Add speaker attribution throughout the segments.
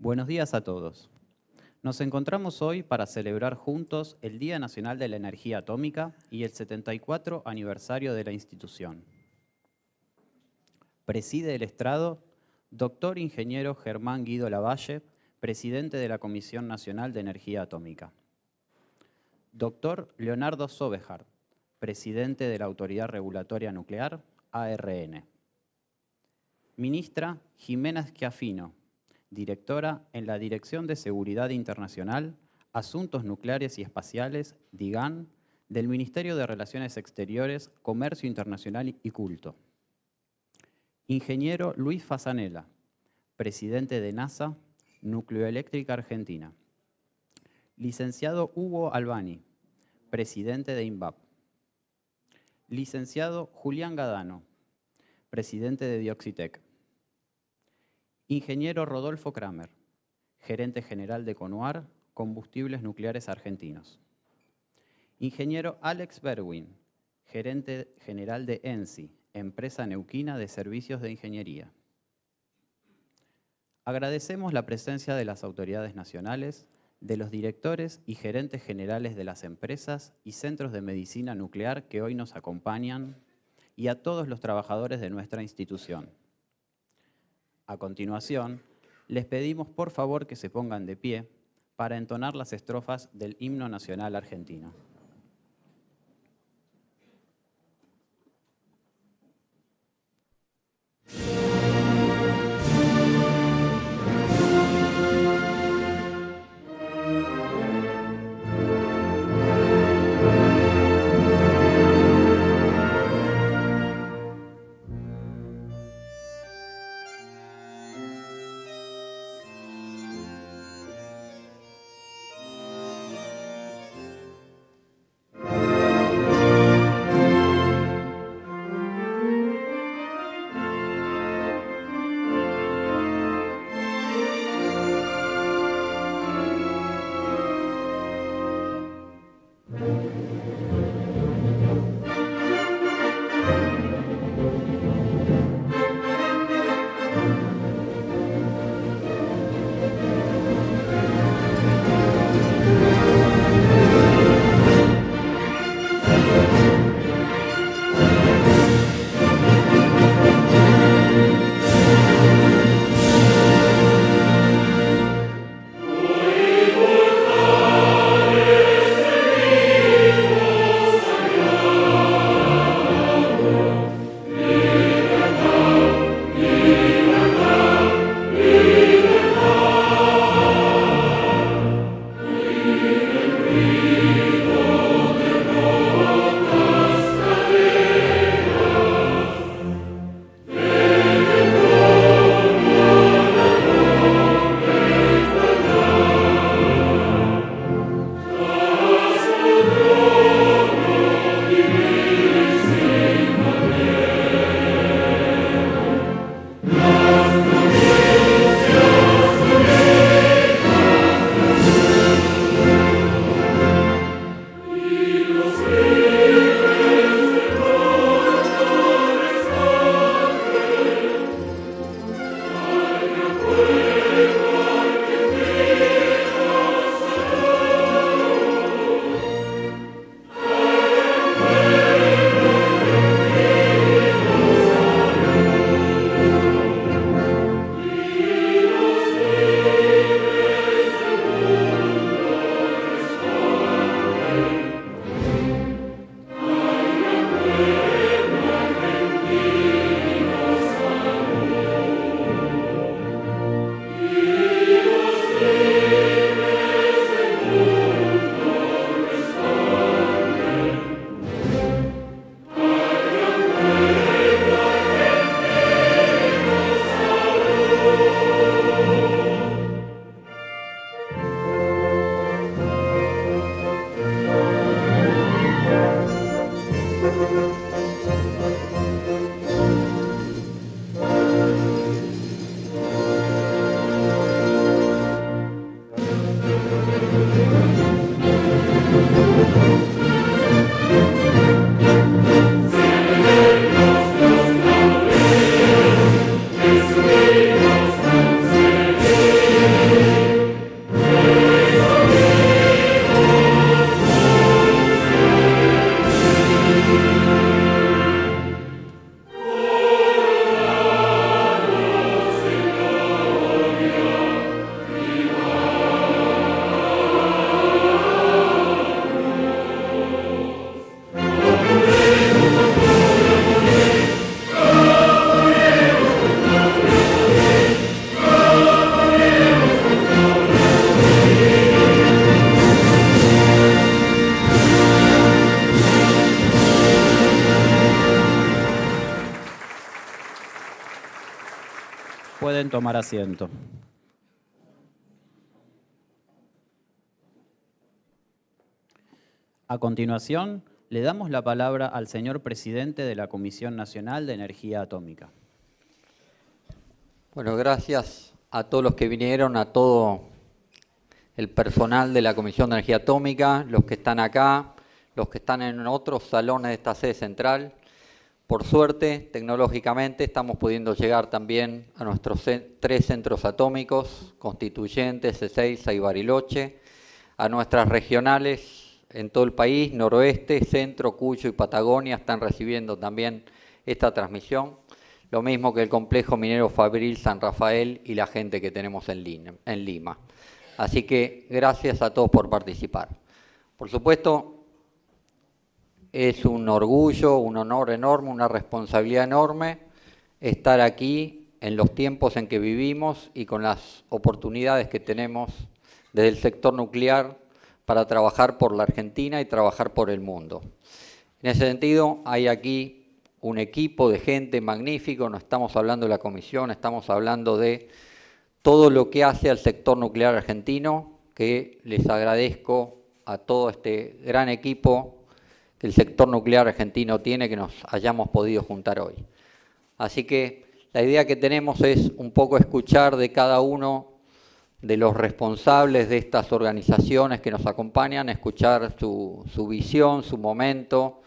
Speaker 1: Buenos días a todos. Nos encontramos hoy para celebrar juntos el Día Nacional de la Energía Atómica y el 74 aniversario de la institución. Preside el estrado doctor ingeniero Germán Guido Lavalle, presidente de la Comisión Nacional de Energía Atómica. Doctor Leonardo Sobejar, presidente de la Autoridad Regulatoria Nuclear, ARN. Ministra Jimena Schiafino, directora en la Dirección de Seguridad Internacional, Asuntos Nucleares y Espaciales, DIGAN, del Ministerio de Relaciones Exteriores, Comercio Internacional y Culto. Ingeniero Luis Fasanela, presidente de NASA, Nucleoeléctrica Argentina. Licenciado Hugo Albani, presidente de INVAP. Licenciado Julián Gadano, presidente de Dioxitec. Ingeniero Rodolfo Kramer, gerente general de Conuar, Combustibles Nucleares Argentinos. Ingeniero Alex Berwin, gerente general de ENSI, empresa neuquina de servicios de ingeniería. Agradecemos la presencia de las autoridades nacionales, de los directores y gerentes generales de las empresas y centros de medicina nuclear que hoy nos acompañan y a todos los trabajadores de nuestra institución. A continuación, les pedimos por favor que se pongan de pie para entonar las estrofas del himno nacional argentino. pueden tomar asiento. A continuación, le damos la palabra al señor presidente de la Comisión
Speaker 2: Nacional de Energía Atómica. Bueno, gracias a todos los que vinieron, a todo el personal de la Comisión de Energía Atómica, los que están acá, los que están en otros salones de esta sede central. Por suerte, tecnológicamente estamos pudiendo llegar también a nuestros tres centros atómicos, Constituyentes, Ezeiza y Bariloche, a nuestras regionales en todo el país, noroeste, centro, Cuyo y Patagonia están recibiendo también esta transmisión, lo mismo que el complejo minero Fabril San Rafael y la gente que tenemos en Lima. Así que gracias a todos por participar. Por supuesto, es un orgullo, un honor enorme, una responsabilidad enorme estar aquí en los tiempos en que vivimos y con las oportunidades que tenemos desde el sector nuclear para trabajar por la Argentina y trabajar por el mundo. En ese sentido, hay aquí un equipo de gente magnífico, no estamos hablando de la comisión, estamos hablando de todo lo que hace al sector nuclear argentino, que les agradezco a todo este gran equipo que el sector nuclear argentino tiene que nos hayamos podido juntar hoy. Así que la idea que tenemos es un poco escuchar de cada uno de los responsables de estas organizaciones que nos acompañan, escuchar su, visión, su momento,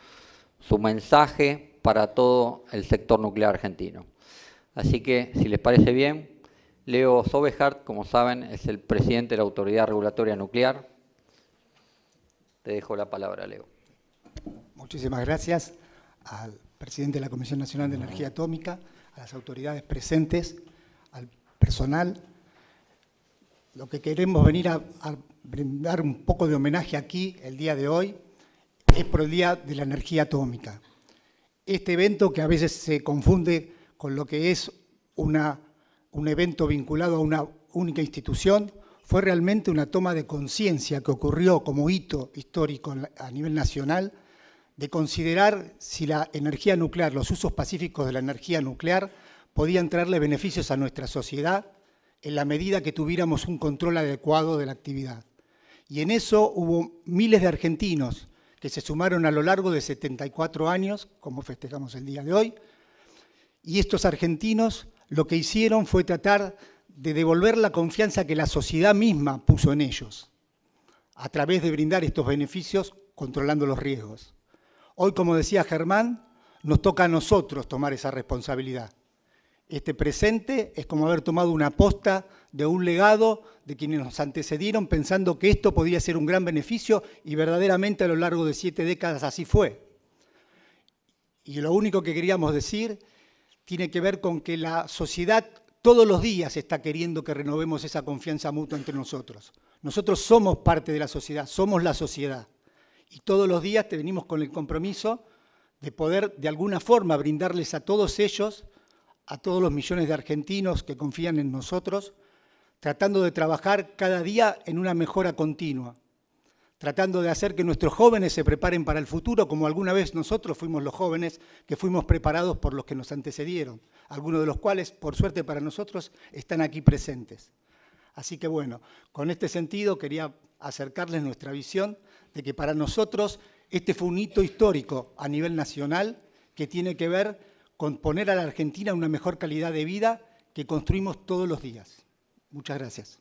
Speaker 2: su mensaje para todo el sector nuclear argentino. Así que, si les parece bien, Leo Sobehart, como saben, es el presidente de la Autoridad Regulatoria Nuclear. Te dejo la palabra, Leo.
Speaker 3: Muchísimas gracias al presidente de la Comisión Nacional de Energía Atómica, a las autoridades presentes, al personal. Lo que queremos venir a, brindar un poco de homenaje aquí el día de hoy es por el Día de la Energía Atómica. Este evento que a veces se confunde con lo que es una, un evento vinculado a una única institución, fue realmente una toma de conciencia que ocurrió como hito histórico a nivel nacional de considerar si la energía nuclear, los usos pacíficos de la energía nuclear, podían traerle beneficios a nuestra sociedad en la medida que tuviéramos un control adecuado de la actividad. Y en eso hubo miles de argentinos que se sumaron a lo largo de 74 años, como festejamos el día de hoy, y estos argentinos lo que hicieron fue tratar de devolver la confianza que la sociedad misma puso en ellos, a través de brindar estos beneficios controlando los riesgos. Hoy, como decía Germán, nos toca a nosotros tomar esa responsabilidad. Este presente es como haber tomado una aposta de un legado de quienes nos antecedieron pensando que esto podía ser un gran beneficio y verdaderamente a lo largo de siete décadas así fue. Y lo único que queríamos decir tiene que ver con que la sociedad todos los días está queriendo que renovemos esa confianza mutua entre nosotros. Nosotros somos parte de la sociedad, somos la sociedad y todos los días te venimos con el compromiso de poder de alguna forma brindarles a todos ellos, a todos los millones de argentinos que confían en nosotros, tratando de trabajar cada día en una mejora continua, tratando de hacer que nuestros jóvenes se preparen para el futuro, como alguna vez nosotros fuimos los jóvenes que fuimos preparados por los que nos antecedieron, algunos de los cuales, por suerte para nosotros, están aquí presentes. Así que bueno, con este sentido quería acercarles nuestra visión de que para nosotros este fue un hito histórico a nivel nacional que tiene que ver con poner a la Argentina una mejor calidad de vida que construimos todos los días. Muchas gracias.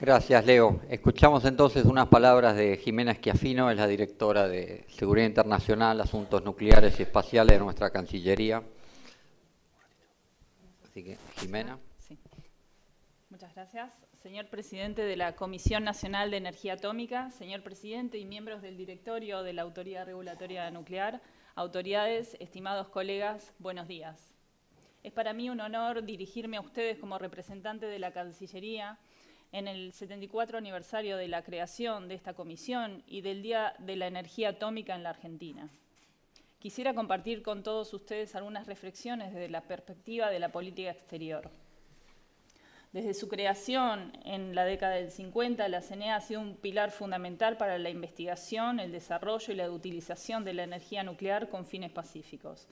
Speaker 2: Gracias, Leo. Escuchamos entonces unas palabras de Jimena Esquiafino, es la directora de Seguridad Internacional, Asuntos Nucleares y Espaciales de nuestra Cancillería. Así que, Jimena.
Speaker 4: Muchas gracias. Señor presidente de la Comisión Nacional de Energía Atómica, señor presidente y miembros del directorio de la Autoridad Regulatoria Nuclear, autoridades, estimados colegas, buenos días. Es para mí un honor dirigirme a ustedes como representante de la Cancillería en el 74 aniversario de la creación de esta comisión y del Día de la Energía Atómica en la Argentina. Quisiera compartir con todos ustedes algunas reflexiones desde la perspectiva de la política exterior. Desde su creación en la década del 50, la CNE ha sido un pilar fundamental para la investigación, el desarrollo y la utilización de la energía nuclear con fines pacíficos.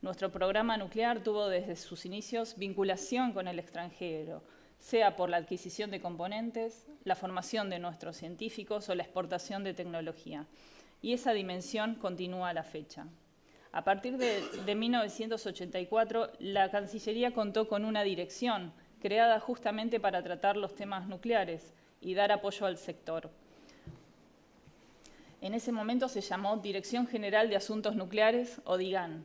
Speaker 4: Nuestro programa nuclear tuvo desde sus inicios vinculación con el extranjero, sea por la adquisición de componentes, la formación de nuestros científicos o la exportación de tecnología y esa dimensión continúa a la fecha. A partir de, 1984, la Cancillería contó con una dirección creada justamente para tratar los temas nucleares y dar apoyo al sector. En ese momento se llamó Dirección General de Asuntos Nucleares o DIGAN,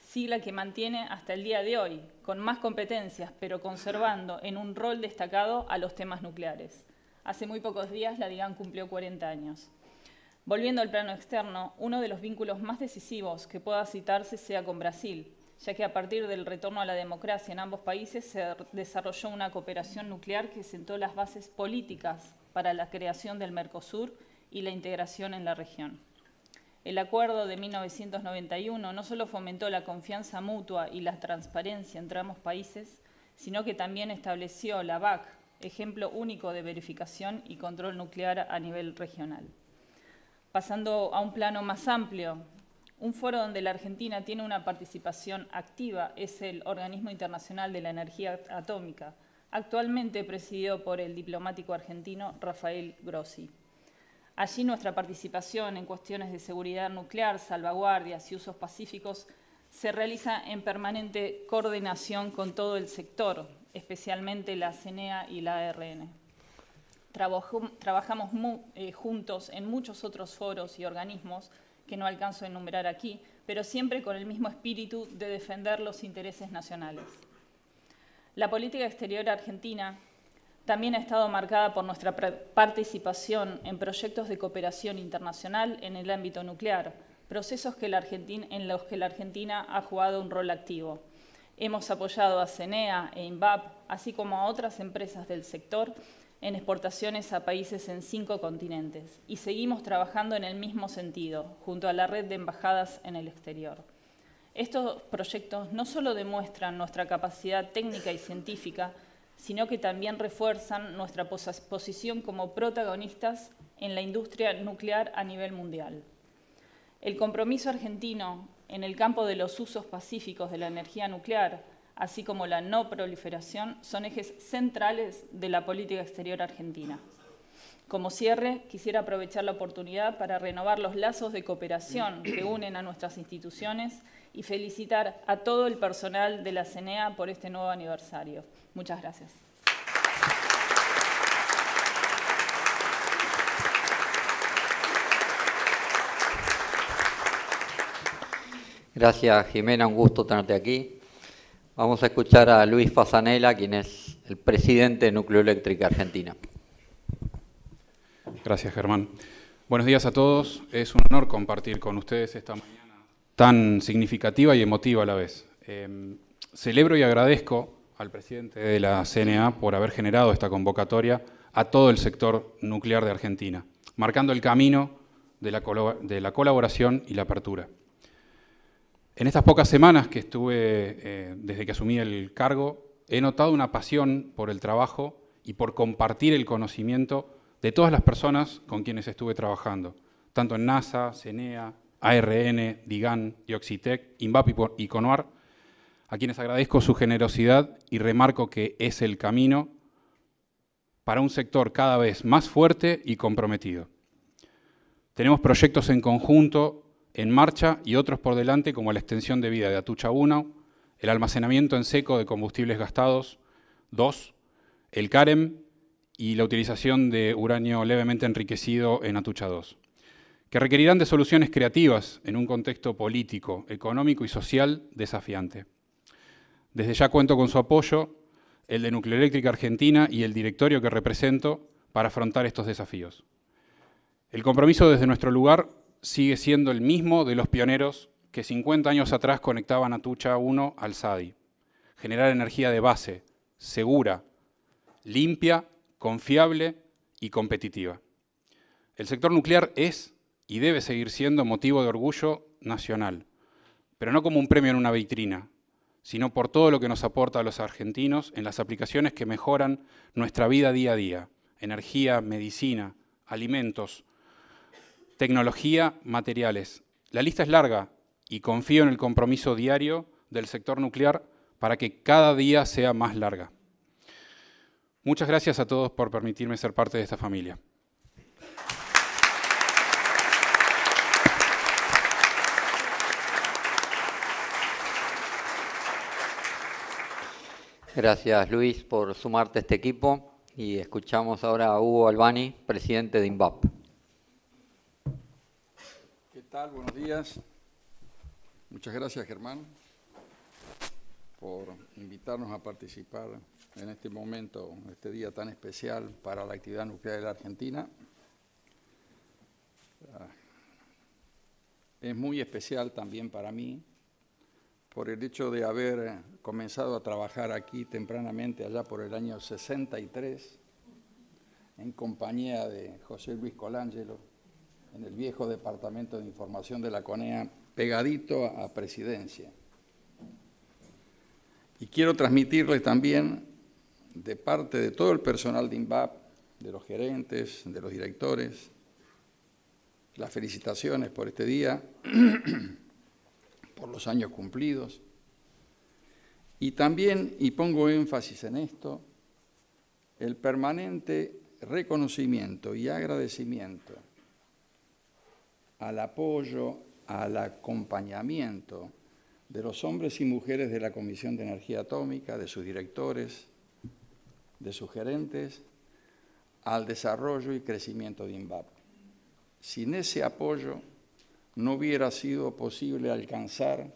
Speaker 4: sigla que mantiene hasta el día de hoy, con más competencias, pero conservando en un rol destacado a los temas nucleares. Hace muy pocos días la DIGAN cumplió 40 años. Volviendo al plano externo, uno de los vínculos más decisivos que pueda citarse sea con Brasil, ya que a partir del retorno a la democracia en ambos países se desarrolló una cooperación nuclear que sentó las bases políticas para la creación del Mercosur y la integración en la región. El acuerdo de 1991 no solo fomentó la confianza mutua y la transparencia entre ambos países, sino que también estableció la BAC, ejemplo único de verificación y control nuclear a nivel regional. Pasando a un plano más amplio, un foro donde la Argentina tiene una participación activa es el Organismo Internacional de la Energía Atómica, actualmente presidido por el diplomático argentino Rafael Grossi. Allí nuestra participación en cuestiones de seguridad nuclear, salvaguardias y usos pacíficos se realiza en permanente coordinación con todo el sector, especialmente la CNEA y la ARN trabajamos eh, juntos en muchos otros foros y organismos que no alcanzo a enumerar aquí, pero siempre con el mismo espíritu de defender los intereses nacionales. La política exterior argentina también ha estado marcada por nuestra participación en proyectos de cooperación internacional en el ámbito nuclear, procesos en los que la Argentina ha jugado un rol activo. Hemos apoyado a CENEA e INVAP, así como a otras empresas del sector en exportaciones a países en cinco continentes y seguimos trabajando en el mismo sentido, junto a la red de embajadas en el exterior. Estos proyectos no solo demuestran nuestra capacidad técnica y científica, sino que también refuerzan nuestra posición como protagonistas en la industria nuclear a nivel mundial. El compromiso argentino en el campo de los usos pacíficos de la energía nuclear así como la no proliferación, son ejes centrales de la política exterior argentina. Como cierre, quisiera aprovechar la oportunidad para renovar los lazos de cooperación que unen a nuestras instituciones y felicitar a todo el personal de la CENEA por este nuevo aniversario. Muchas gracias.
Speaker 2: Gracias Jimena, un gusto tenerte aquí. Vamos a escuchar a Luis Fasanela, quien es el presidente de Nucleoeléctrica Argentina. Gracias, Germán. Buenos días a todos. Es un honor compartir
Speaker 5: con ustedes esta mañana tan significativa y emotiva a la vez. Em, celebro y agradezco al presidente de la CNA por haber generado esta convocatoria a todo el sector nuclear de Argentina, marcando el camino de la, de la colaboración y la apertura. En estas pocas semanas que estuve, eh, desde que asumí el cargo, he notado una pasión por el trabajo y por compartir el conocimiento de todas las personas con quienes estuve trabajando, tanto en NASA, CENEA, ARN, DIGAN, Dioxitec, INVAP y CONOAR, a quienes agradezco su generosidad y remarco que es el camino para un sector cada vez más fuerte y comprometido. Tenemos proyectos en conjunto en marcha y otros por delante como la extensión de vida de Atucha 1, el almacenamiento en seco de combustibles gastados 2, el CAREM y la utilización de uranio levemente enriquecido en Atucha 2, que requerirán de soluciones creativas en un contexto político, económico y social desafiante. Desde ya cuento con su apoyo, el de Nucleoeléctrica Argentina y el directorio que represento para afrontar estos desafíos. El compromiso desde nuestro lugar sigue siendo el mismo de los pioneros que 50 años atrás conectaban a Tucha 1 al SADI. Generar energía de base, segura, limpia, confiable y competitiva. El sector nuclear es y debe seguir siendo motivo de orgullo nacional, pero no como un premio en una vitrina, sino por todo lo que nos aporta a los argentinos en las aplicaciones que mejoran nuestra vida día a día, energía, medicina, alimentos, tecnología, materiales. La lista es larga y confío en el compromiso diario del sector nuclear para que cada día sea más larga. Muchas gracias a todos por permitirme ser parte de esta familia.
Speaker 2: Gracias Luis por sumarte a este equipo y escuchamos ahora a Hugo Albani, presidente de INVAP
Speaker 6: tal? Buenos días. Muchas gracias, Germán, por invitarnos a participar en este momento, en este día tan especial para la actividad nuclear de la Argentina. Ah, es muy especial también para mí por el hecho de haber comenzado a trabajar aquí tempranamente, allá por el año 63, en compañía de José Luis Colangelo, en el viejo Departamento de Información de la CONEA, pegadito a Presidencia. Y quiero transmitirles también, de parte de todo el personal de INVAP, de los gerentes, de los directores, las felicitaciones por este día, por los años cumplidos. Y también, y pongo énfasis en esto, el permanente reconocimiento y agradecimiento al apoyo, al acompañamiento de los hombres y mujeres de la Comisión de Energía Atómica, de sus directores, de sus gerentes, al desarrollo y crecimiento de INVAP. Sin ese apoyo no hubiera sido posible alcanzar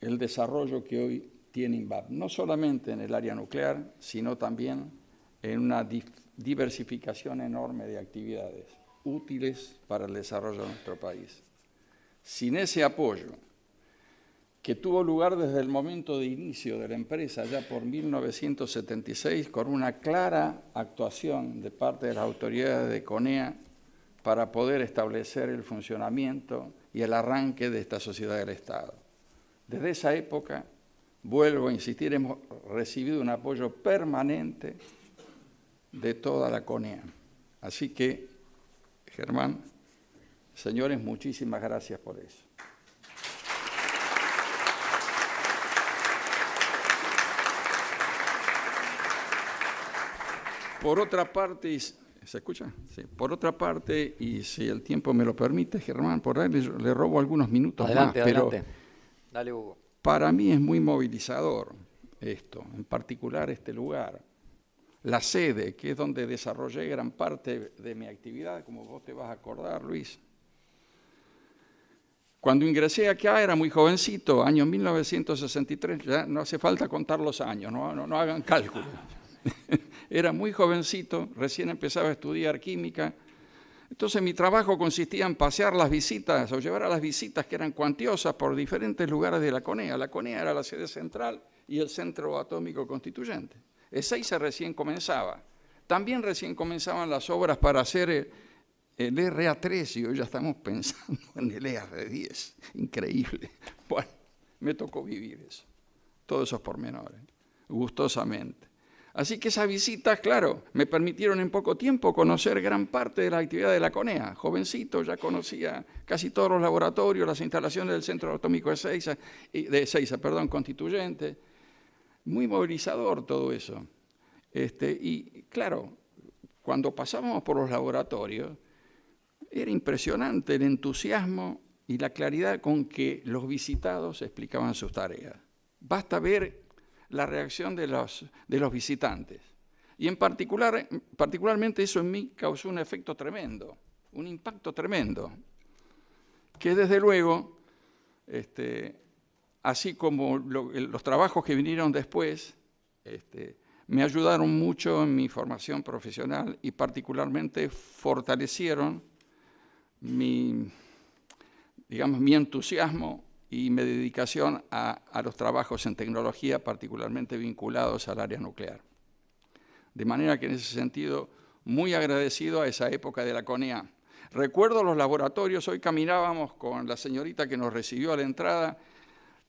Speaker 6: el desarrollo que hoy tiene INVAP, no solamente en el área nuclear, sino también en una diversificación enorme de actividades útiles para el desarrollo de nuestro país. Sin ese apoyo, que tuvo lugar desde el momento de inicio de la empresa, ya por 1976, con una clara actuación de parte de las autoridades de CONEA para poder establecer el funcionamiento y el arranque de esta sociedad del Estado. Desde esa época, vuelvo a insistir, hemos recibido un apoyo permanente de toda la CONEA. Así que, Germán, señores, muchísimas gracias por eso. Por otra parte, ¿se escucha? Sí. Por otra parte, y si el tiempo me lo permite, Germán, por ahí le, robo algunos minutos más. Adelante. Dale, Hugo. Para mí es muy movilizador esto, en particular este lugar la sede, que es donde desarrollé gran parte de mi actividad, como vos te vas a acordar, Luis. Cuando ingresé acá era muy jovencito, año 1963, ya no hace falta contar los años, no, no, hagan cálculo. era muy jovencito, recién empezaba a estudiar química. Entonces mi trabajo consistía en pasear las visitas o llevar a las visitas que eran cuantiosas por diferentes lugares de la CONEA. La CONEA era la sede central y el centro atómico constituyente. Ezeiza recién comenzaba. También recién comenzaban las obras para hacer el, el RA3 y hoy ya estamos pensando en el ER10. Increíble. Bueno, me tocó vivir eso. Todos esos pormenores, gustosamente. Así que esas visitas, claro, me permitieron en poco tiempo conocer gran parte de la actividad de la CONEA. Jovencito, ya conocía casi todos los laboratorios, las instalaciones del Centro Atómico de Seiza, de Seiza, perdón, Constituyente, muy movilizador todo eso. Este, y claro, cuando pasábamos por los laboratorios, era impresionante el entusiasmo y la claridad con que los visitados explicaban sus tareas. Basta ver la reacción de los, de los visitantes. Y en particular, particularmente eso en mí causó un efecto tremendo, un impacto tremendo, que desde luego este, así como los trabajos que vinieron después, este, me ayudaron mucho en mi formación profesional y particularmente fortalecieron mi, digamos, mi entusiasmo y mi dedicación a, a los trabajos en tecnología, particularmente vinculados al área nuclear. De manera que en ese sentido, muy agradecido a esa época de la CONEA. Recuerdo los laboratorios, hoy caminábamos con la señorita que nos recibió a la entrada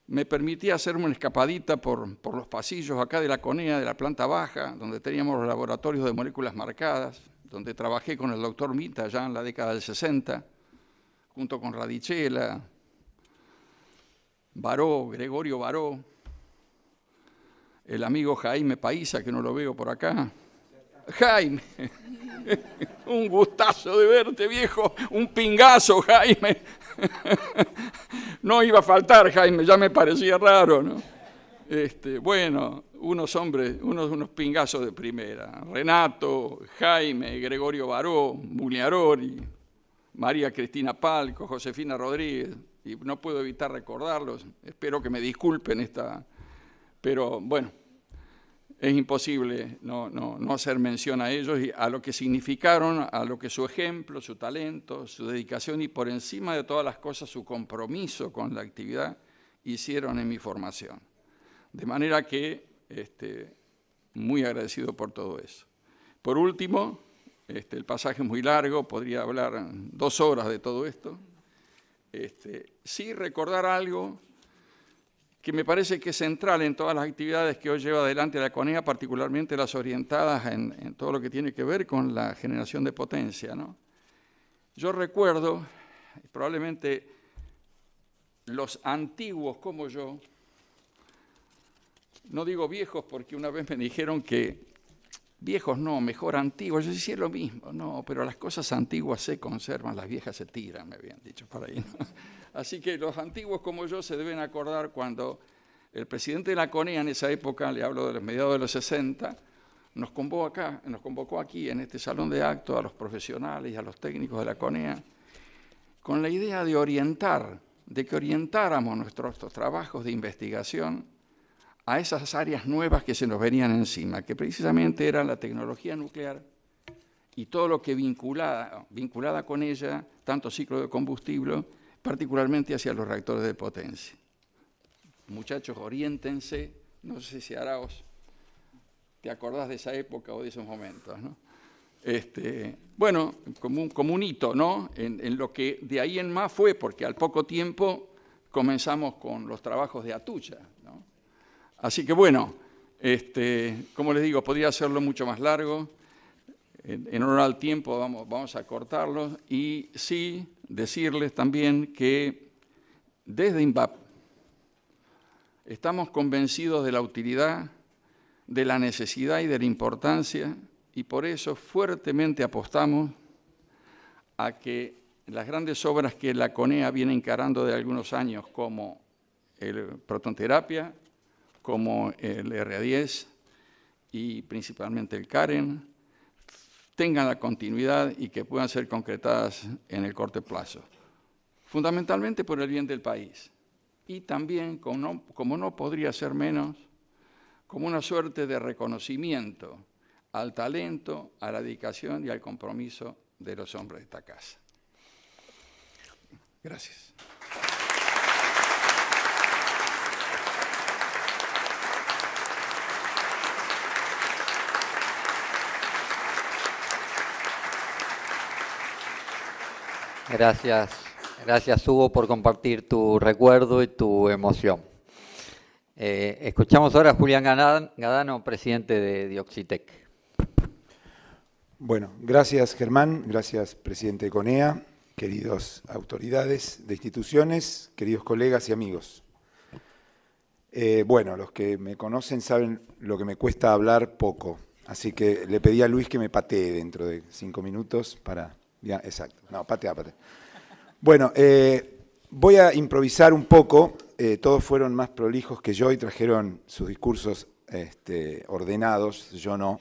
Speaker 6: me permitía hacerme una escapadita por, por, los pasillos acá de la CONEA, de la planta baja, donde teníamos los laboratorios de moléculas marcadas, donde trabajé con el doctor Mita ya en la década del 60, junto con Radichela, Baró, Gregorio Baró, el amigo Jaime Paisa, que no lo veo por acá. Jaime, un gustazo de verte, viejo, un pingazo, Jaime. no iba a faltar, Jaime, ya me parecía raro, ¿no? Este, bueno, unos hombres, unos, unos pingazos de primera. Renato, Jaime, Gregorio Baró, Mugliarori, María Cristina Palco, Josefina Rodríguez, y no puedo evitar recordarlos, espero que me disculpen esta, pero bueno es imposible no, hacer mención a ellos y a lo que significaron, a lo que su ejemplo, su talento, su dedicación y por encima de todas las cosas su compromiso con la actividad hicieron en mi formación. De manera que este, muy agradecido por todo eso. Por último, este, el pasaje es muy largo, podría hablar dos horas de todo esto. Este, sí recordar algo que me parece que es central en todas las actividades que hoy lleva adelante la CONEA, particularmente las orientadas en, todo lo que tiene que ver con la generación de potencia. ¿no? Yo recuerdo, probablemente los antiguos como yo, no digo viejos porque una vez me dijeron que viejos no, mejor antiguos. Yo decía lo mismo, no, pero las cosas antiguas se conservan, las viejas se tiran, me habían dicho por ahí. ¿no? Así que los antiguos como yo se deben acordar cuando el presidente de la CONEA en esa época, le hablo de los mediados de los 60, nos convocó nos convocó aquí en este salón de actos a los profesionales y a los técnicos de la CONEA con la idea de orientar, de que orientáramos nuestros trabajos de investigación a esas áreas nuevas que se nos venían encima, que precisamente eran la tecnología nuclear y todo lo que vinculada, vinculada con ella, tanto ciclo de combustible particularmente hacia los reactores de potencia. Muchachos, oriéntense, no sé si Araos te acordás de esa época o de esos momentos, este, bueno, como un, hito, ¿no? En, lo que de ahí en más fue, porque al poco tiempo comenzamos con los trabajos de Atucha, ¿no? Así que bueno, este, como les digo, podría hacerlo mucho más largo. En, en honor al tiempo vamos, vamos a cortarlo y sí decirles también que desde INVAP estamos convencidos de la utilidad, de la necesidad y de la importancia y por eso fuertemente apostamos a que las grandes obras que la CONEA viene encarando de algunos años como el protonterapia, como el RA10 y principalmente el CAREN, tengan la continuidad y que puedan ser concretadas en el corto plazo, fundamentalmente por el bien del país. Y también, como no, podría ser menos, como una suerte de reconocimiento al talento, a la dedicación y al compromiso de los hombres de esta casa. Gracias.
Speaker 2: Gracias, gracias Hugo por compartir tu recuerdo y tu emoción. Eh, escuchamos ahora a Julián Gadano, presidente de
Speaker 7: Dioxitec. Bueno, gracias Germán, gracias presidente Conea, queridos autoridades de instituciones, queridos colegas y amigos. Eh, bueno, los que me conocen saben lo que me cuesta hablar poco, así que le pedí a Luis que me patee dentro de cinco minutos para ya, exacto. No, patea, patea. Bueno, eh, voy a improvisar un poco. Eh, todos fueron más prolijos que yo y trajeron sus discursos este, ordenados, yo no.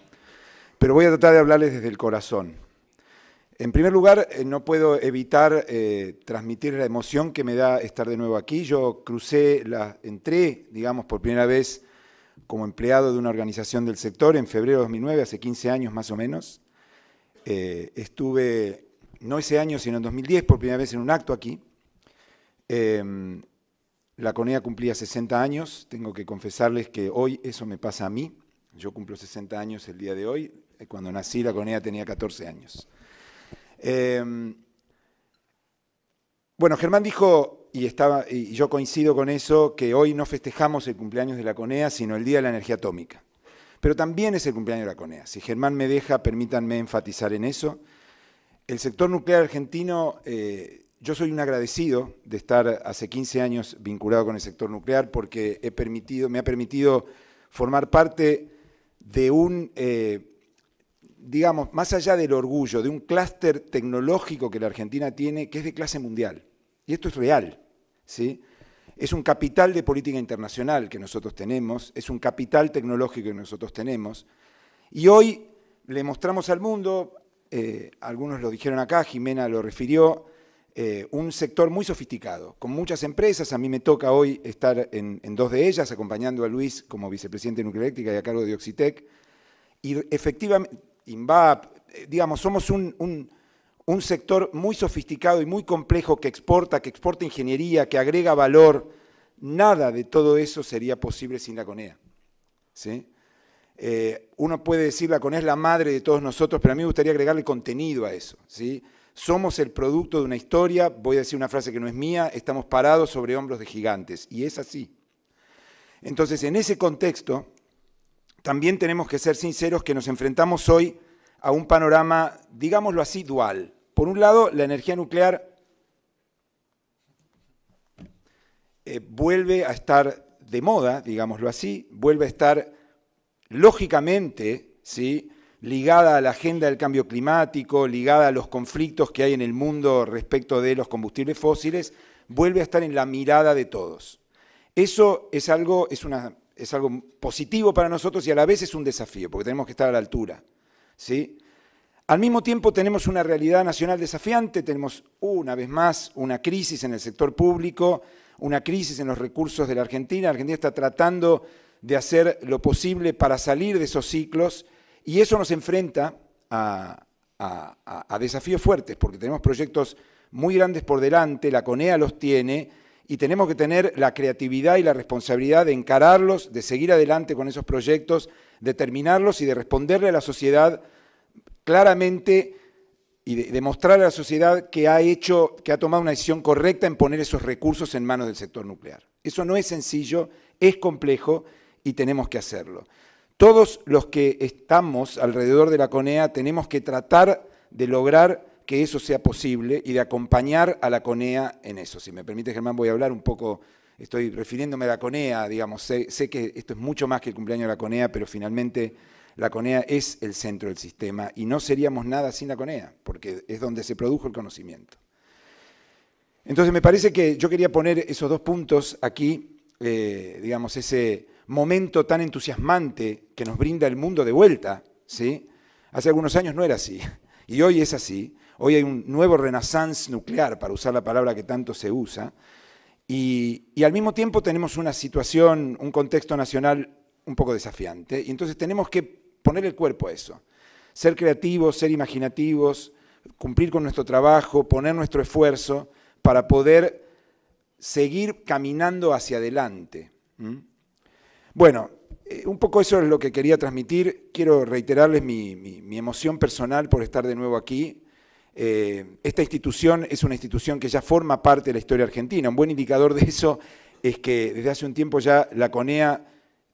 Speaker 7: Pero voy a tratar de hablarles desde el corazón. En primer lugar, eh, no puedo evitar transmitir la emoción que me da estar de nuevo aquí. Yo crucé, la, entré, digamos, por primera vez como empleado de una organización del sector en febrero de 2009, hace 15 años más o menos. estuve no ese año, sino en 2010, por primera vez en un acto aquí. Em, la CONEA cumplía 60 años, tengo que confesarles que hoy eso me pasa a mí. Yo cumplo 60 años el día de hoy, eh, cuando nací la CONEA tenía 14 años. Em, bueno, Germán dijo, y, y yo coincido con eso, que hoy no festejamos el cumpleaños de la CONEA, sino el Día de la Energía Atómica. Pero también es el cumpleaños de la CONEA. Si Germán me deja, permítanme enfatizar en eso. El sector nuclear argentino, eh, yo soy un agradecido de estar hace 15 años vinculado con el sector nuclear porque he permitido, me ha permitido formar parte de un, eh, digamos, más allá del orgullo, de un clúster tecnológico que la Argentina tiene que es de clase mundial. Y esto es real, ¿sí? Es un capital de política internacional que nosotros tenemos, es un capital tecnológico que nosotros tenemos. Y hoy le mostramos al mundo, eh, algunos lo dijeron acá, Jimena lo refirió, eh, un sector muy sofisticado, con muchas empresas. A mí me toca hoy estar en, dos de ellas, acompañando a Luis como vicepresidente de Nucleoeléctrica y a cargo de Oxitec. Y efectivamente, INVAP, eh, digamos, somos un, un, sector muy sofisticado y muy complejo que exporta, que exporta ingeniería, que agrega valor. Nada de todo eso sería posible sin la CONEA. ¿sí? Eh, uno puede decirla con es la madre de todos nosotros, pero a mí me gustaría agregarle contenido a eso. ¿sí? Somos el producto de una historia, voy a decir una frase que no es mía, estamos parados sobre hombros de gigantes, y es así. Entonces, en ese contexto, también tenemos que ser sinceros que nos enfrentamos hoy a un panorama, digámoslo así, dual. Por un lado, la energía nuclear eh, vuelve a estar de moda, digámoslo así, vuelve a estar lógicamente, ¿sí? ligada a la agenda del cambio climático, ligada a los conflictos que hay en el mundo respecto de los combustibles fósiles, vuelve a estar en la mirada de todos. Eso es algo, es, una, es algo positivo para nosotros y a la vez es un desafío, porque tenemos que estar a la altura. ¿sí? Al mismo tiempo tenemos una realidad nacional desafiante, tenemos una vez más una crisis en el sector público, una crisis en los recursos de la Argentina. La Argentina está tratando de hacer lo posible para salir de esos ciclos y eso nos enfrenta a, desafíos fuertes, porque tenemos proyectos muy grandes por delante, la CONEA los tiene, y tenemos que tener la creatividad y la responsabilidad de encararlos, de seguir adelante con esos proyectos, de terminarlos y de responderle a la sociedad claramente y de demostrar a la sociedad que ha hecho, que ha tomado una decisión correcta en poner esos recursos en manos del sector nuclear. Eso no es sencillo, es complejo y tenemos que hacerlo. Todos los que estamos alrededor de la CONEA tenemos que tratar de lograr que eso sea posible y de acompañar a la CONEA en eso. Si me permite, Germán, voy a hablar un poco, estoy refiriéndome a la CONEA, digamos, sé, que esto es mucho más que el cumpleaños de la CONEA, pero finalmente la CONEA es el centro del sistema y no seríamos nada sin la CONEA, porque es donde se produjo el conocimiento. Entonces me parece que yo quería poner esos dos puntos aquí, eh, digamos, ese momento tan entusiasmante que nos brinda el mundo de vuelta, ¿sí? Hace algunos años no era así, y hoy es así. Hoy hay un nuevo renaissance nuclear, para usar la palabra que tanto se usa, y, al mismo tiempo tenemos una situación, un contexto nacional un poco desafiante, y entonces tenemos que poner el cuerpo a eso, ser creativos, ser imaginativos, cumplir con nuestro trabajo, poner nuestro esfuerzo para poder seguir caminando hacia adelante. Bueno, eh, un poco eso es lo que quería transmitir. Quiero reiterarles mi, emoción personal por estar de nuevo aquí. Eh, esta institución es una institución que ya forma parte de la historia argentina. Un buen indicador de eso es que desde hace un tiempo ya la CONEA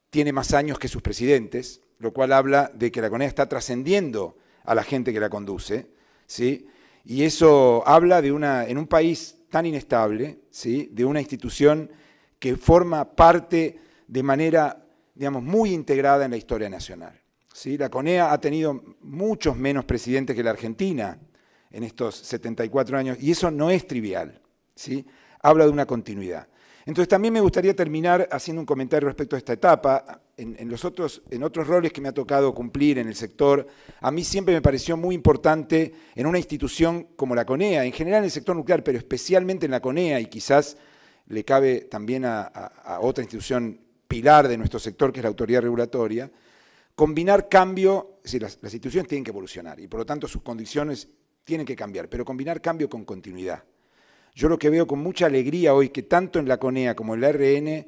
Speaker 7: tiene más años que sus presidentes, lo cual habla de que la CONEA está trascendiendo a la gente que la conduce, ¿sí? Y eso habla de una, en un país tan inestable, ¿sí? De una institución que forma parte de manera, digamos, muy integrada en la historia nacional. ¿Sí? La CONEA ha tenido muchos menos presidentes que la Argentina en estos 74 años, y eso no es trivial. ¿sí? Habla de una continuidad. Entonces también me gustaría terminar haciendo un comentario respecto a esta etapa. En, otros, en otros roles que me ha tocado cumplir en el sector, a mí siempre me pareció muy importante en una institución como la CONEA, en general en el sector nuclear, pero especialmente en la CONEA, y quizás le cabe también a, a otra institución pilar de nuestro sector, que es la autoridad regulatoria, combinar cambio, es decir, las, instituciones tienen que evolucionar y por lo tanto sus condiciones tienen que cambiar, pero combinar cambio con continuidad. Yo lo que veo con mucha alegría hoy que tanto en la CONEA como en la RN eh,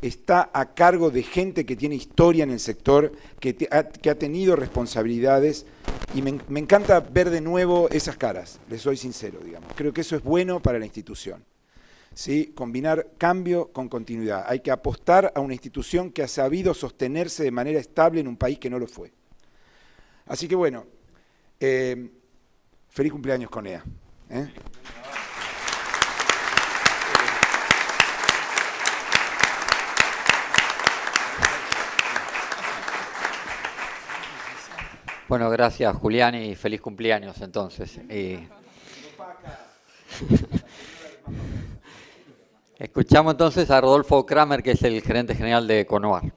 Speaker 7: está a cargo de gente que tiene historia en el sector, que, ha, tenido responsabilidades y me, me encanta ver de nuevo esas caras, les soy sincero, digamos. Creo que eso es bueno para la institución combinar cambio con continuidad. Hay que apostar a una institución que ha sabido sostenerse de manera estable en un país que no lo fue. Así que bueno, eh, feliz cumpleaños con ¿eh?
Speaker 2: Bueno, gracias Julián y feliz cumpleaños entonces. Eh, Escuchamos entonces a Rodolfo Kramer, que es el gerente general de Conoar.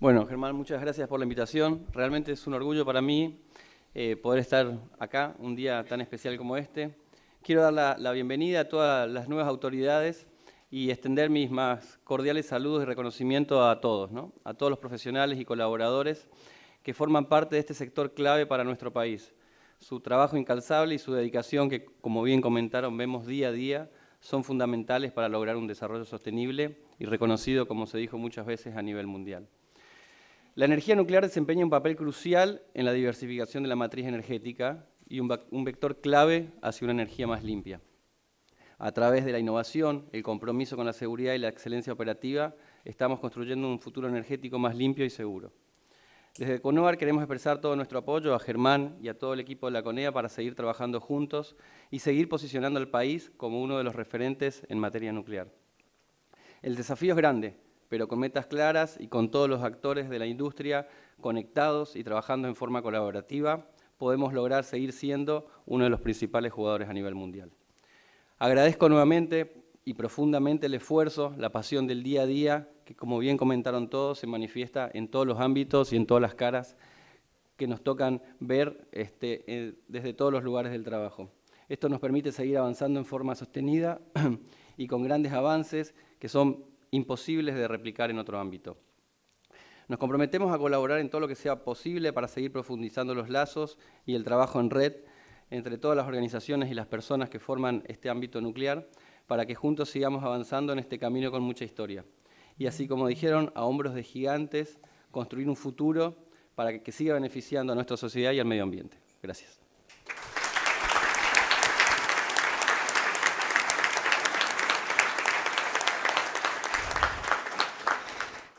Speaker 2: Bueno,
Speaker 8: Germán, muchas gracias por la invitación. Realmente es un orgullo para mí eh, poder estar acá un día tan especial como este. Quiero dar la, bienvenida a todas las nuevas autoridades y extender mis más cordiales saludos y reconocimiento a todos, a todos los profesionales y colaboradores que forman parte de este sector clave para nuestro país. Su trabajo incansable y su dedicación que, como bien comentaron, vemos día a día son fundamentales para lograr un desarrollo sostenible y reconocido, como se dijo muchas veces, a nivel mundial. La energía nuclear desempeña un papel crucial en la diversificación de la matriz energética y un, vector clave hacia una energía más limpia. A través de la innovación, el compromiso con la seguridad y la excelencia operativa, estamos construyendo un futuro energético más limpio y seguro. Desde CONOAR queremos expresar todo nuestro apoyo a Germán y a todo el equipo de la CONEA para seguir trabajando juntos y seguir posicionando al país como uno de los referentes en materia nuclear. El desafío es grande, pero con metas claras y con todos los actores de la industria conectados y trabajando en forma colaborativa, podemos lograr seguir siendo uno de los principales jugadores a nivel mundial. Agradezco nuevamente y profundamente el esfuerzo, la pasión del día a día que como bien comentaron todos, se manifiesta en todos los ámbitos y en todas las caras que nos tocan ver este, eh, desde todos los lugares del trabajo. Esto nos permite seguir avanzando en forma sostenida y con grandes avances que son imposibles de replicar en otro ámbito. Nos comprometemos a colaborar en todo lo que sea posible para seguir profundizando los lazos y el trabajo en red entre todas las organizaciones y las personas que forman este ámbito nuclear para que juntos sigamos avanzando en este camino con mucha historia y así como dijeron, a hombros de gigantes, construir un futuro para que siga beneficiando a nuestra sociedad y al medio ambiente. Gracias.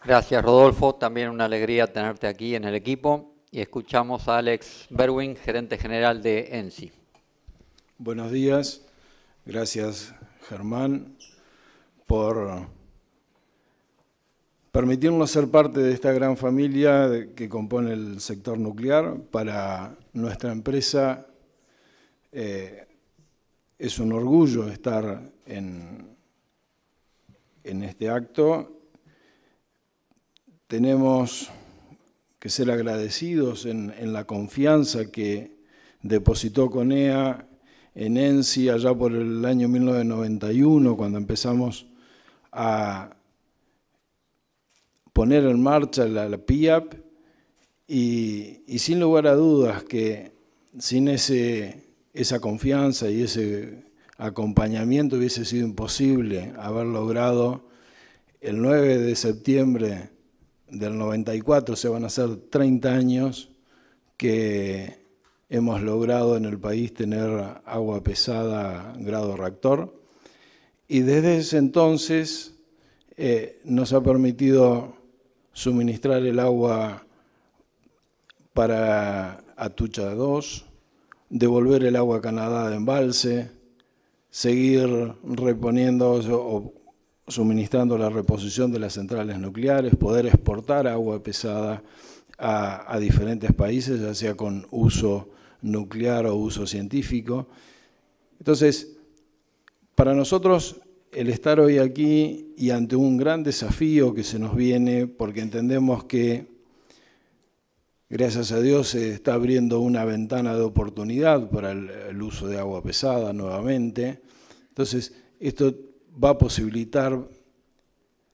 Speaker 2: Gracias Rodolfo, también una alegría tenerte aquí en el equipo y escuchamos a Alex Berwin, gerente general de ENSI. Buenos
Speaker 9: días, gracias Germán por permitirnos ser parte de esta gran familia que compone el sector nuclear para nuestra empresa. Eh, es un orgullo estar en, en este acto. Tenemos que ser agradecidos en, en, la confianza que depositó CONEA en ENSI allá por el año 1991, cuando empezamos a poner en marcha la, PIAP y, sin lugar a dudas que sin ese, esa confianza y ese acompañamiento hubiese sido imposible haber logrado el 9 de septiembre del 94, se van a hacer 30 años que hemos logrado en el país tener agua pesada grado reactor y desde ese entonces eh, nos ha permitido suministrar el agua para Atucha 2, devolver el agua a Canadá de embalse, seguir reponiendo o suministrando la reposición de las centrales nucleares, poder exportar agua pesada a diferentes países, ya sea con uso nuclear o uso científico. Entonces, para nosotros el estar hoy aquí y ante un gran desafío que se nos viene, porque entendemos que, gracias a Dios, se está abriendo una ventana de oportunidad para el, uso de agua pesada nuevamente. Entonces, esto va a posibilitar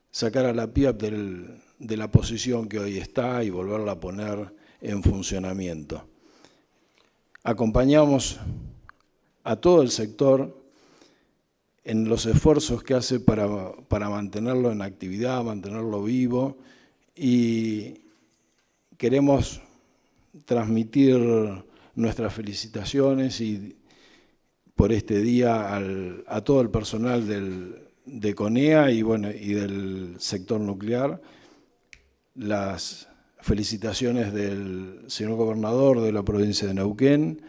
Speaker 9: sacar a la PIAP de la posición que hoy está y volverla a poner en funcionamiento. Acompañamos a todo el sector en los esfuerzos que hace para, mantenerlo en actividad, mantenerlo vivo y queremos transmitir nuestras felicitaciones por este día a todo el personal de CONEA y, bueno, y del sector nuclear, las felicitaciones del señor gobernador de la provincia de Neuquén,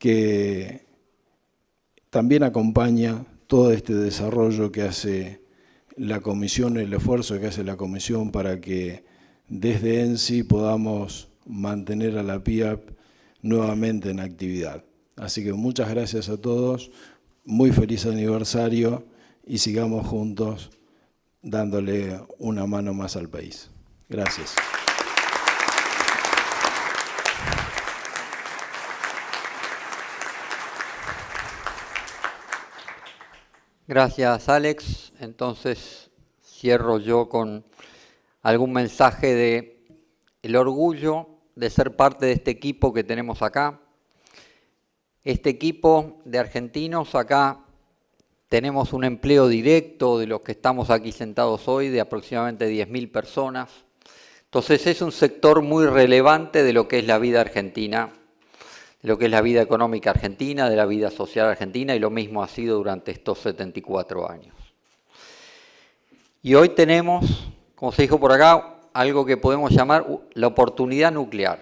Speaker 9: que también acompaña todo este desarrollo que hace la comisión, el esfuerzo que hace la comisión para que desde ENSI podamos mantener a la PIAP nuevamente en actividad. Así que muchas gracias a todos, muy feliz aniversario y sigamos juntos dándole una mano más al país. Gracias.
Speaker 2: Gracias, Alex. Entonces cierro yo con algún mensaje de el orgullo de ser parte de este equipo que tenemos acá. Este equipo de argentinos acá tenemos un empleo directo de los que estamos aquí sentados hoy de aproximadamente 10.000 personas. Entonces es un sector muy relevante de lo que es la vida argentina lo que es la vida económica argentina, de la vida social argentina, y lo mismo ha sido durante estos 74 años. Y hoy tenemos, como se dijo por acá, algo que podemos llamar la oportunidad nuclear.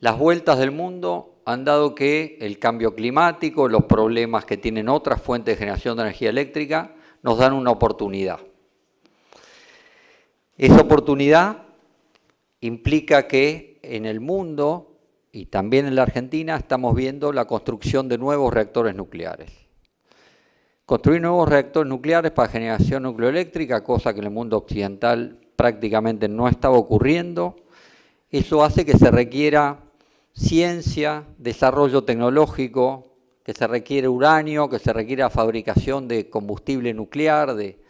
Speaker 2: Las vueltas del mundo han dado que el cambio climático, los problemas que tienen otras fuentes de generación de energía eléctrica, nos dan una oportunidad. Esa oportunidad implica que en el mundo y también en la Argentina estamos viendo la construcción de nuevos reactores nucleares. Construir nuevos reactores nucleares para generación nucleoeléctrica, cosa que en el mundo occidental prácticamente no estaba ocurriendo, eso hace que se requiera ciencia, desarrollo tecnológico, que se requiere uranio, que se requiera fabricación de combustible nuclear, de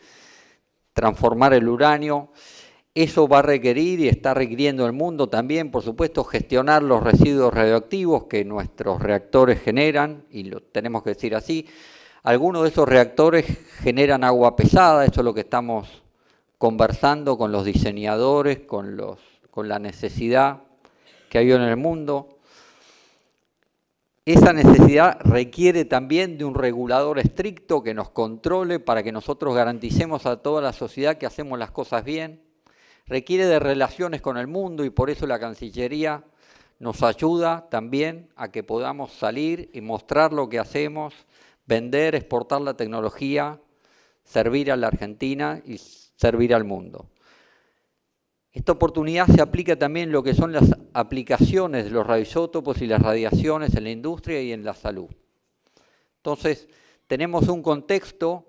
Speaker 2: transformar el uranio. Eso va a requerir y está requiriendo el mundo también, por supuesto, gestionar los residuos radioactivos que nuestros reactores generan, y lo tenemos que decir así. Algunos de esos reactores generan agua pesada, eso es lo que estamos conversando con los diseñadores, con, la necesidad que hay en el mundo. Esa necesidad requiere también de un regulador estricto que nos controle para que nosotros garanticemos a toda la sociedad que hacemos las cosas bien requiere de relaciones con el mundo y por eso la Cancillería nos ayuda también a que podamos salir y mostrar lo que hacemos, vender, exportar la tecnología, servir a la Argentina y servir al mundo. Esta oportunidad se aplica también en lo que son las aplicaciones de los radioisótopos y las radiaciones en la industria y en la salud. Entonces, tenemos un contexto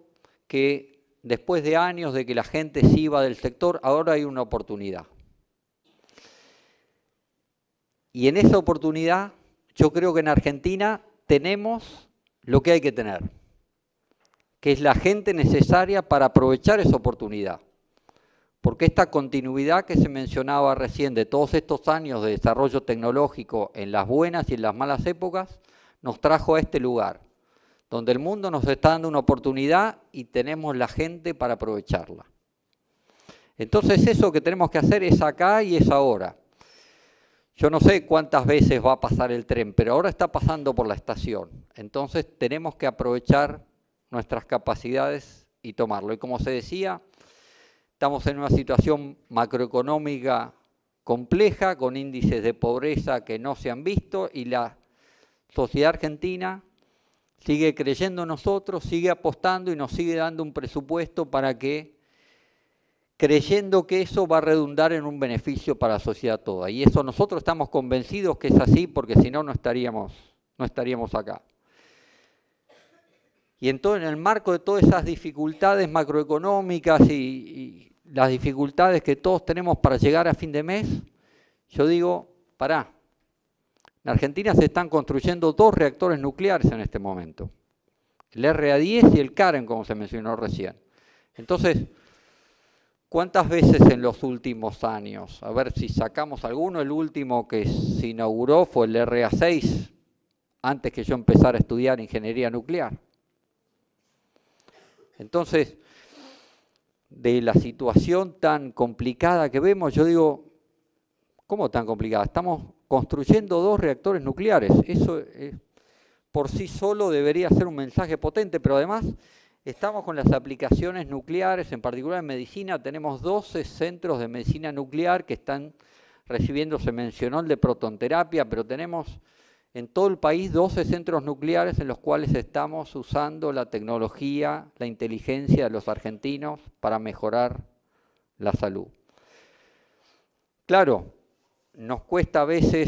Speaker 2: que después de años de que la gente se iba del sector, ahora hay una oportunidad. Y en esa oportunidad, yo creo que en Argentina tenemos lo que hay que tener, que es la gente necesaria para aprovechar esa oportunidad. Porque esta continuidad que se mencionaba recién de todos estos años de desarrollo tecnológico en las buenas y en las malas épocas, nos trajo a este lugar donde el mundo nos está dando una oportunidad y tenemos la gente para aprovecharla. Entonces eso que tenemos que hacer es acá y es ahora. Yo no sé cuántas veces va a pasar el tren, pero ahora está pasando por la estación. Entonces tenemos que aprovechar nuestras capacidades y tomarlo. Y como se decía, estamos en una situación macroeconómica compleja, con índices de pobreza que no se han visto, y la sociedad argentina sigue creyendo nosotros, sigue apostando y nos sigue dando un presupuesto para que, creyendo que eso va a redundar en un beneficio para la sociedad toda. Y eso nosotros estamos convencidos que es así, porque si no, no estaríamos, no estaríamos acá. Y entonces, en el marco de todas esas dificultades macroeconómicas y, y las dificultades que todos tenemos para llegar a fin de mes, yo digo, pará, en Argentina se están construyendo dos reactores nucleares en este momento, el RA10 y el Karen, como se mencionó recién. Entonces, ¿cuántas veces en los últimos años? A ver si sacamos alguno, el último que se inauguró fue el RA6, antes que yo empezara a estudiar ingeniería nuclear. Entonces, de la situación tan complicada que vemos, yo digo, ¿cómo tan complicada? Estamos construyendo dos reactores nucleares. Eso eh, por sí solo debería ser un mensaje potente, pero además estamos con las aplicaciones nucleares, en particular en medicina, tenemos 12 centros de medicina nuclear que están recibiendo, se mencionó el de protonterapia, pero tenemos en todo el país 12 centros nucleares en los cuales estamos usando la tecnología, la inteligencia de los argentinos para mejorar la salud. Claro, nos cuesta a veces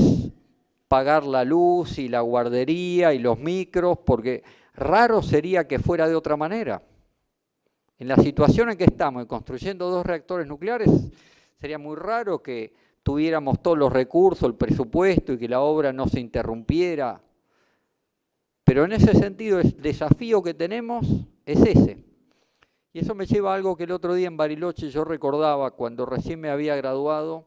Speaker 2: pagar la luz y la guardería y los micros, porque raro sería que fuera de otra manera. En la situación en que estamos, construyendo dos reactores nucleares, sería muy raro que tuviéramos todos los recursos, el presupuesto y que la obra no se interrumpiera. Pero en ese sentido, el desafío que tenemos es ese. Y eso me lleva a algo que el otro día en Bariloche yo recordaba cuando recién me había graduado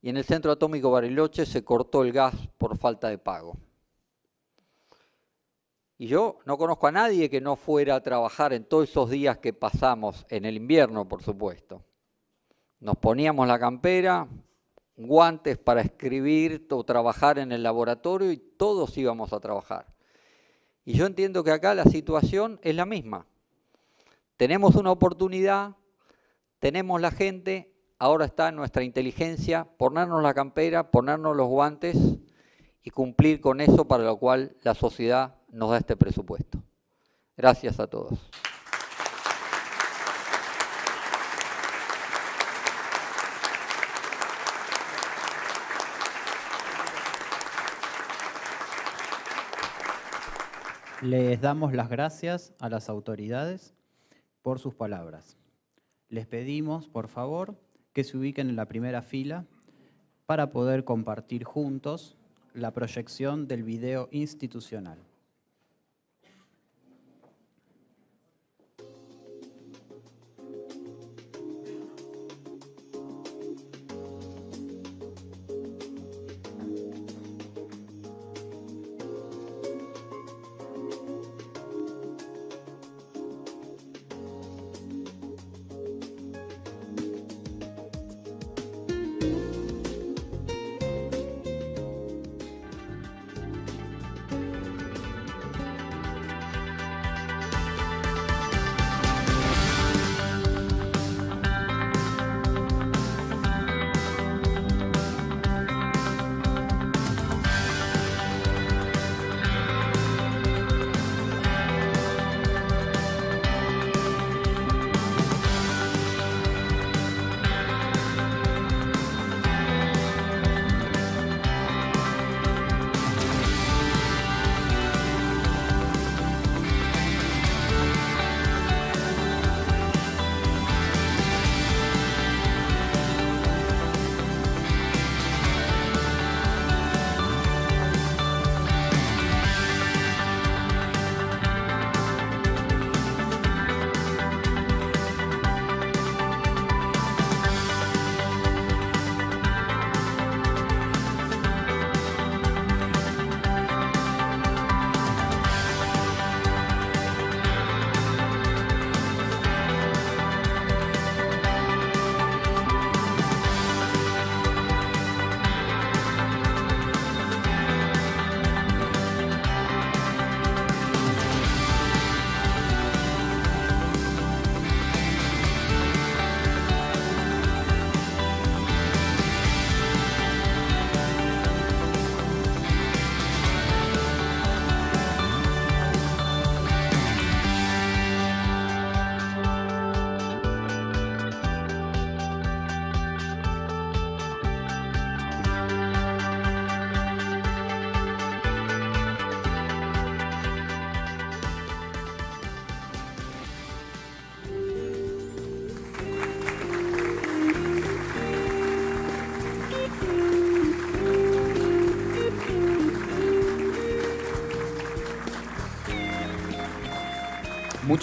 Speaker 2: y en el centro atómico Bariloche se cortó el gas por falta de pago. Y yo no conozco a nadie que no fuera a trabajar en todos esos días que pasamos en el invierno, por supuesto. Nos poníamos la campera, guantes para escribir o trabajar en el laboratorio y todos íbamos a trabajar. Y yo entiendo que acá la situación es la misma. Tenemos una oportunidad, tenemos la gente, ahora está en nuestra inteligencia ponernos la campera, ponernos los guantes y cumplir con eso para lo cual la sociedad nos da este presupuesto. Gracias a todos.
Speaker 1: Les damos las gracias a las autoridades por sus palabras. Les pedimos, por favor, que se ubiquen en la primera fila para poder compartir juntos la proyección del video institucional.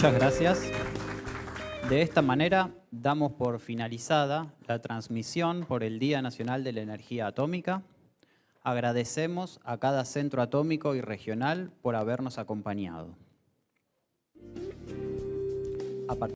Speaker 1: Muchas gracias. De esta manera damos por finalizada la transmisión por el Día Nacional de la Energía Atómica. Agradecemos a cada centro atómico y regional por habernos acompañado.